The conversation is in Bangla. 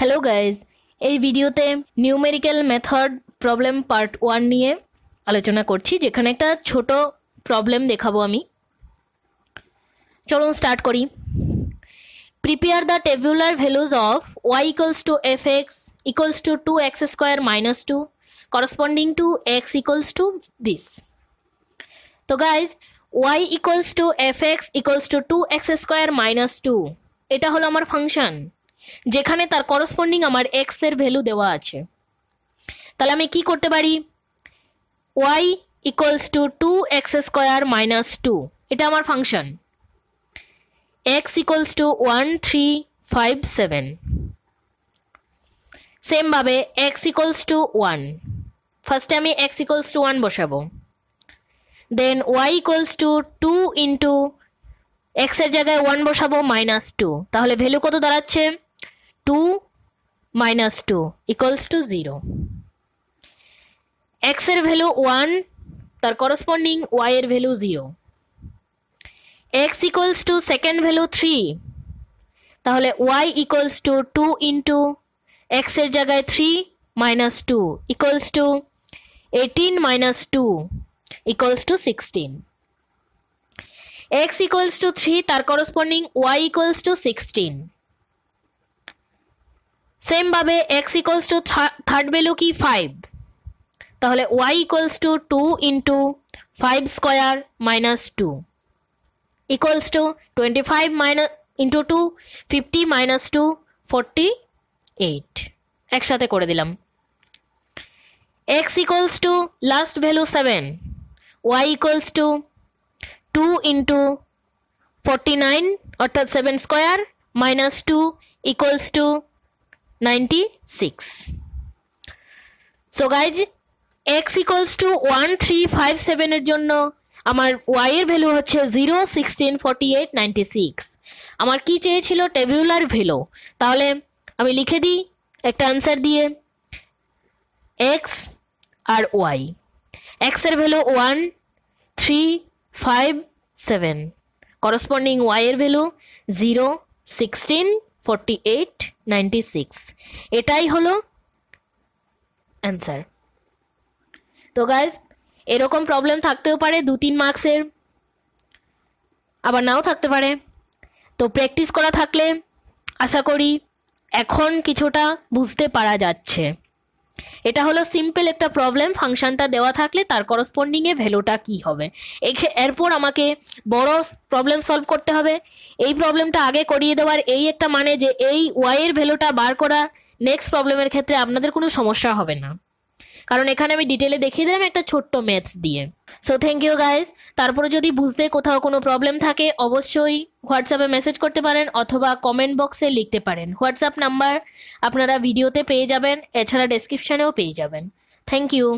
হ্যালো গাইজ এই ভিডিওতে numerical method problem part one নিয়ে আলোচনা করছি যেখানে একটা ছোট প্রবলেম দেখাবো আমি চলুন স্টার্ট করি prepare the tabular values of y equals to f x equals to two x square minus two corresponding to x equals to this তো guys y equals to f x equals to two x square minus two এটা হলো আমার ফাংশন যেখানে তার করসপন্ডিং আমার এক্সের ভ্যালু দেওয়া আছে তাহলে আমি কি করতে পারি y equals to two x square minus two এটা আমার function x equals to one three five seven সেমভাবে এক্স ইকুয়ালস টু ওয়ান ফার্স্টে আমি এক্স ইকুয়ালস টু ওয়ান বসাবো then y equals to two into এক্সের জায়গায় ওয়ান বসাবো মাইনাস টু তাহলে ভ্যালু কত দাঁড়াচ্ছে 2 minus 2 equals to 0. x এর ভ্যালু 1 তার করসপন্ডিং y এর value 0. x equals to second value 3 তাহলে y equals to 2 into x এর জায়গায় 3 minus 2 equals to 18 minus 2 equals to 16. x equals to 3 তার করসপন্ডিং y equals to 16. সেমভাবে x equals to third value কি ফাইভ তাহলে y equals to two into five square minus two equals to twenty five minus into two fifty minus two forty eight একসাথে করে দিলাম x equals to last value seven y equals to two into forty nine অর্থাৎ seven square minus two equals to 96. X guys, two one three five সেভেনের জন্য আমার y এর ভ্যালু হচ্ছে 0 এইট নাইনটি সিক্স আমার কী চেয়েছিল টেবিউলার ভ্যালু তাহলে আমি লিখে দিই একটা आंसर দিয়ে এক্স আর ওয়াই এক্সের value one three five seven corresponding y এর value zero sixteen forty eight ninety six এটাই হলো অ্যান্সার তো গাইজ এরকম প্রবলেম থাকতেও পারে দু তিন মার্কসের আবার নাও থাকতে পারে তো প্র্যাকটিস করা থাকলে আশা করি এখন কিছুটা বুঝতে পারা যাচ্ছে এটা হলো সিম্পল একটা প্রবলেম ফাংশনটা দেওয়া থাকলে তার করসপন্ডিংয়ে ভ্যালুটা কি হবে এরপর আমাকে বড় প্রবলেম সলভ করতে হবে এই প্রবলেমটা আগে করিয়ে দেওয়ার এই একটা মানে যে এই ওয়াইয়ের ভ্যালুটা বার করা নেক্সট প্রবলেমের ক্ষেত্রে আপনাদের কোনো সমস্যা হবে না কারণ এখানে আমি ডিটেলে দেখিয়ে দিলাম একটা ছোট্ট ম্যাথস দিয়ে সো থ্যাংক ইউ গাইজ তারপরে যদি বুঝতে কোথাও কোনো প্রবলেম থাকে অবশ্যই হোয়াটসঅ্যাপে মেসেজ করতে পারেন অথবা কমেন্ট বক্সে লিখতে পারেন হোয়াটসঅ্যাপ নাম্বার আপনারা ভিডিওতে পেয়ে যাবেন এছাড়া ডেসক্রিপশানেও পেয়ে যাবেন থ্যাংক ইউ